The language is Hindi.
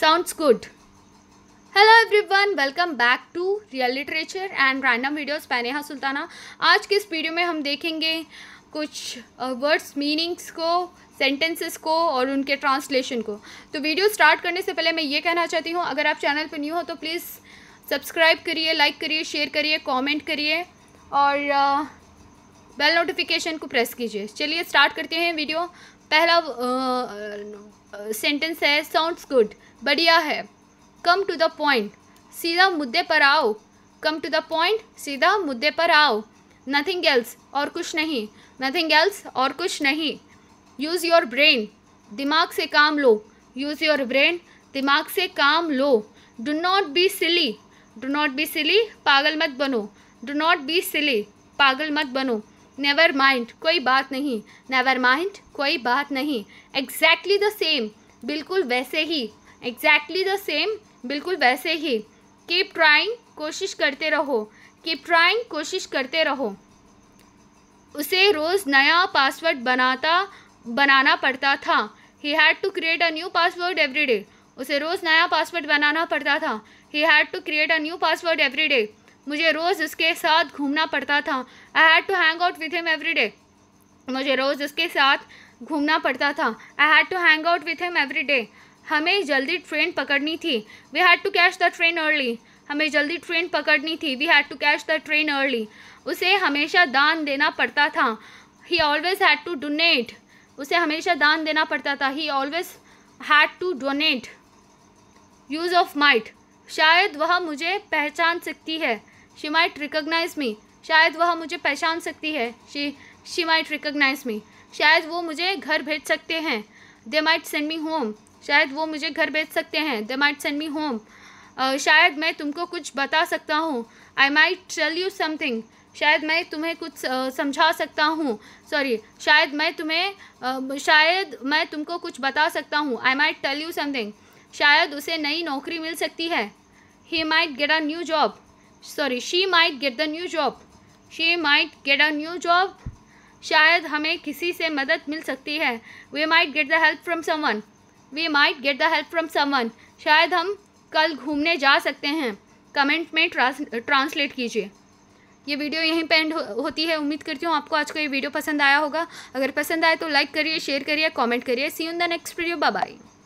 Sounds good. Hello everyone welcome back to real literature and random videos मैं सुल्ताना आज के इस वीडियो में हम देखेंगे कुछ वर्ड्स uh, मीनिंग्स को सेंटेंसेस को और उनके ट्रांसलेशन को तो वीडियो स्टार्ट करने से पहले मैं ये कहना चाहती हूँ अगर आप चैनल पर न्यू हो तो प्लीज़ सब्सक्राइब करिए लाइक करिए शेयर करिए कॉमेंट करिए और uh, बेल नोटिफिकेशन को प्रेस कीजिए चलिए स्टार्ट करते हैं वीडियो पहला सेंटेंस है साउंड्स गुड बढ़िया है कम टू द पॉइंट सीधा मुद्दे पर आओ कम टू द पॉइंट सीधा मुद्दे पर आओ नथिंग एल्स और कुछ नहीं नथिंग एल्स और कुछ नहीं यूज़ योर ब्रेन दिमाग से काम लो यूज़ योर ब्रेन दिमाग से काम लो do not be silly do not be silly पागल मत बनो डू नॉट बी सिली पागल मत बनो नेवर माइंड कोई बात नहीं नेवर माइंड कोई बात नहीं एग्जैक्टली द सेम बिल्कुल वैसे ही एग्जैक्टली द सेम बिल्कुल वैसे ही कीप ट्राइंग कोशिश करते रहो कीप ट्राइंग कोशिश करते रहो उसे रोज़ नया पासवर्ड बनाता बनाना पड़ता था he had to create a new password every day उसे रोज़ नया पासवर्ड बनाना पड़ता था he had to create a new password every day मुझे रोज़ उसके साथ घूमना पड़ता था I had to hang out with him every day मुझे रोज़ उसके साथ घूमना पड़ता था I had to hang out with him every day हमें जल्दी ट्रेन पकड़नी थी we had to catch the train early हमें जल्दी ट्रेन पकड़नी थी we had to catch the train early उसे हमेशा दान देना पड़ता था he always had to donate उसे हमेशा दान देना पड़ता था he always had to donate use of might शायद वह मुझे पहचान सकती है शी माइट रिकोगनाइज मी शायद वह मुझे पहचान सकती है she she might recognise me शायद वो मुझे घर भेज सकते हैं they might send me home शायद वो मुझे घर भेज सकते हैं they might send me home शायद मैं तुमको कुछ बता सकता हूँ I might tell you something शायद मैं तुम्हें कुछ समझा सकता हूँ सॉरी शायद मैं तुम्हें uh, शायद मैं तुमको कुछ बता सकता हूँ I might tell you something शायद उसे नई नौकरी मिल सकती है he might get a new job sorry she might get the new job she might get a new job शायद हमें किसी से मदद मिल सकती है we might get the help from someone we might get the help from someone शायद हम कल घूमने जा सकते हैं कमेंट में ट्रांसलेट कीजिए ये वीडियो यहीं पे एंड हो, होती है उम्मीद करती हूँ आपको आज का ये वीडियो पसंद आया होगा अगर पसंद आए तो लाइक करिए शेयर करिए कमेंट करिए see in the next video bye bye